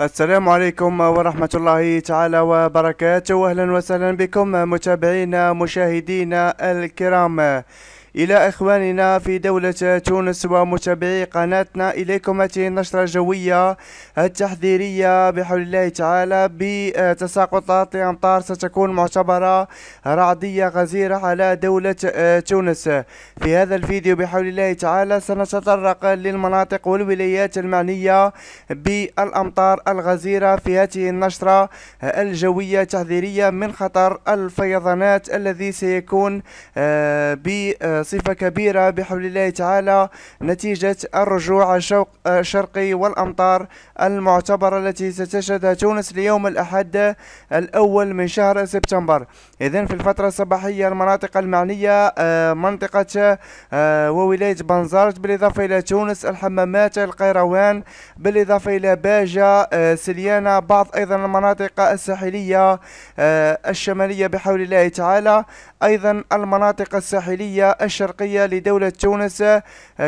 السلام عليكم ورحمة الله تعالى وبركاته واهلا وسهلا بكم متابعينا مشاهدينا الكرام إلى إخواننا في دولة تونس ومتابعي قناتنا إليكم هذه النشرة الجوية التحذيرية بحول الله تعالى بتساقطات أمطار ستكون معتبرة رعدية غزيرة على دولة آه، تونس في هذا الفيديو بحول الله تعالى سنتطرق للمناطق والولايات المعنية بالأمطار الغزيرة في هذه النشرة آه، الجوية التحذيرية من خطر الفيضانات الذي سيكون آه، ب صفة كبيرة بحول الله تعالى نتيجة الرجوع الشرقي والأمطار المعتبرة التي ستشهدها تونس ليوم الأحد الأول من شهر سبتمبر إذا في الفترة الصباحية المناطق المعنية آه، منطقة آه، وولاية بنزرت بالإضافة إلى تونس الحمامات القيروان بالإضافة إلى باجة آه، سليانة بعض أيضا المناطق الساحلية الشمالية بحول الله تعالى أيضا المناطق الساحلية الشرقية لدولة تونس آه،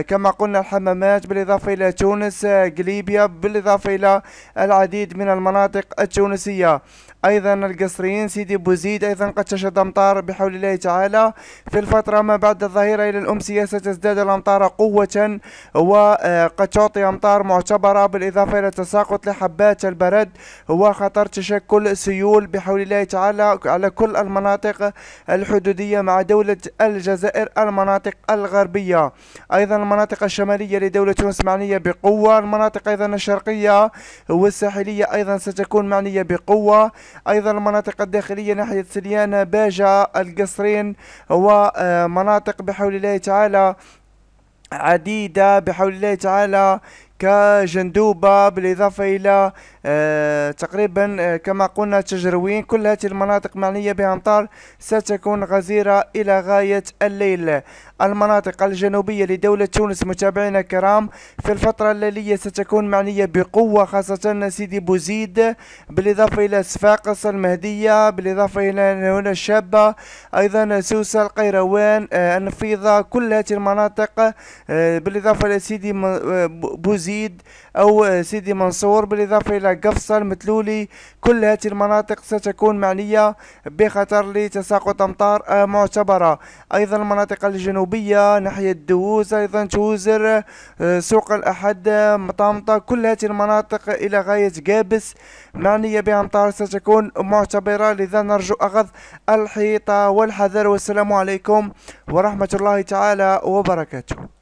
كما قلنا الحمامات بالإضافة إلى تونس قليبيا آه، بالإضافة إلى العديد من المناطق التونسية أيضا القصريين سيدي بوزيد أيضا قد تشهد أمطار بحول الله تعالى في الفترة ما بعد الظهيرة إلى الأمسية ستزداد الأمطار قوة وقد آه، تعطي أمطار معتبرة بالإضافة إلى تساقط لحبات البرد وخطر تشكل سيول بحول الله تعالى على كل المناطق الحدودية مع دولة الجزائر المناطق الغربية أيضا المناطق الشمالية لدولة تونس معنية بقوة المناطق أيضا الشرقية والساحلية أيضا ستكون معنية بقوة أيضا المناطق الداخلية ناحية سليان باجة القصرين ومناطق آه، بحول الله تعالى عديدة بحول الله تعالى كجندوبة بالإضافة إلى آه، تقريبا آه، كما قلنا تجروين كل هذه المناطق معنية بأمطار ستكون غزيرة إلى غاية الليل المناطق الجنوبية لدولة تونس متابعينا الكرام في الفترة الليلية ستكون معنية بقوة خاصة سيدي بوزيد بالإضافة إلى صفاقس المهدية بالإضافة إلى هنا الشابة أيضا سوسة القيروان آه، النفيضة كل هذه المناطق بالإضافة إلى سيدي بوزيد جديد أو سيدي منصور بالإضافة إلى قفصة المتلولي كل هذه المناطق ستكون معنية بخطر لتساقط أمطار معتبرة أيضا المناطق الجنوبية ناحية دووز أيضا توزر آه، سوق الأحد مطامطة كل هذه المناطق إلى غاية قابس معنية بأمطار ستكون معتبرة لذا نرجو أخذ الحيطة والحذر والسلام عليكم ورحمة الله تعالى وبركاته